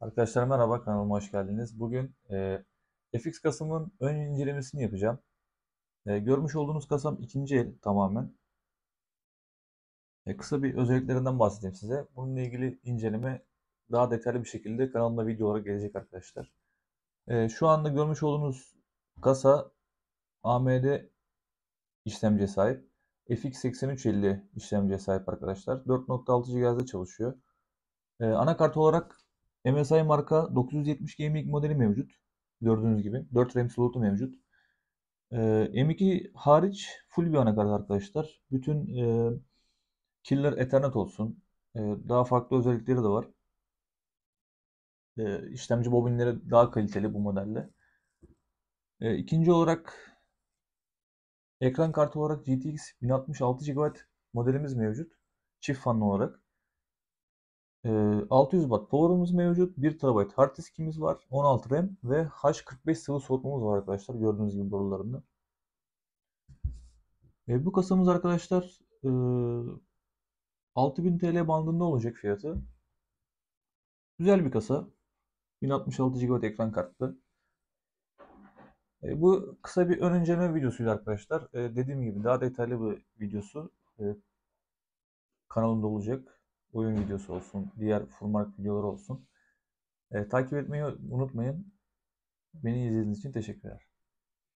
Arkadaşlar merhaba kanalıma hoş geldiniz. Bugün e, FX Kasım'ın ön incelemesini yapacağım. E, görmüş olduğunuz Kasım ikinci el tamamen. E, kısa bir özelliklerinden bahsedeyim size. Bununla ilgili inceleme daha detaylı bir şekilde kanalımda video olarak gelecek arkadaşlar. E, şu anda görmüş olduğunuz kasa AMD işlemciye sahip. FX8350 işlemciye sahip arkadaşlar. 4.6 GHz'de çalışıyor. E, anakart olarak MSI marka 970 Gaming modeli mevcut. Gördüğünüz gibi 4 RAM slotu mevcut. E, ee, M2 hariç full bir anakart arkadaşlar. Bütün e, Killer Ethernet olsun. E, daha farklı özellikleri de var. E, işlemci bobinleri daha kaliteli bu modelle. E, ikinci olarak ekran kartı olarak GTX 1066 GB modelimiz mevcut. Çift fanlı olarak. 600 Watt power'ımız mevcut. 1 TB hard diskimiz var. 16 RAM ve H45 sıvı soğutmamız var arkadaşlar. Gördüğünüz gibi borularında. E, bu kasamız arkadaşlar e, 6000 TL bandında olacak fiyatı. Güzel bir kasa. 1066 GB ekran kartlı. E, bu kısa bir ön inceleme videosuydu arkadaşlar. E, dediğim gibi daha detaylı bir videosu e, kanalımda olacak oyun videosu olsun, diğer Furmark videoları olsun. E, takip etmeyi unutmayın. Beni izlediğiniz için teşekkürler.